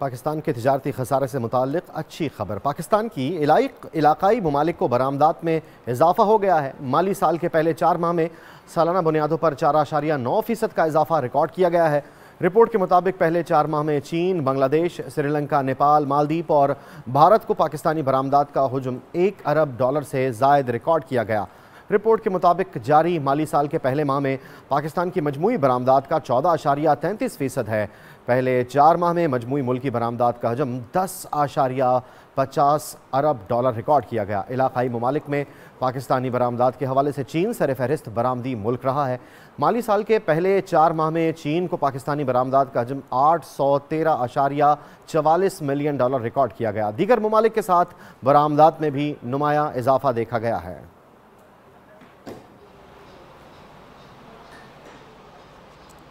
पाकिस्तान के तजारती खसारे से मुतक अच्छी खबर पाकिस्तान की इलाकाई ममालिक को बरामदात में इजाफा हो गया है माली साल के पहले चार माह में सालाना बुनियादों पर चार आशारिया नौ फीसद का इजाफा रिकॉर्ड किया गया है रिपोर्ट के मुताबिक पहले चार माह में चीन बांग्लादेश श्रीलंका नेपाल मालदीप और भारत को पाकिस्तानी बरामदात का हजम एक अरब डॉलर से जायद रिकॉर्ड किया गया रिपोर्ट के मुताबिक जारी माली साल के पहले माह में पाकिस्तान की मजमू बरामदात का चौदह आशारिया तैंतीस फीसद है पहले चार माह में मजमू मुल्की बरामदात का हजम दस आशारिया पचास अरब डॉलर रिकॉर्ड किया गया इलाकई ममालिक में पाकिस्तानी बरामदात के हवाले से चीन सर फहरिस्त बरामदी मुल्क रहा है माली साल के पहले चार माह में चीन को पाकिस्तानी बरामदात का हजम आठ सौ तेरह आशारिया चवालीस मिलियन डॉलर रिकॉर्ड किया गया दीगर ममालिक के साथ बरामदात में भी नुमाया इजाफा देखा गया है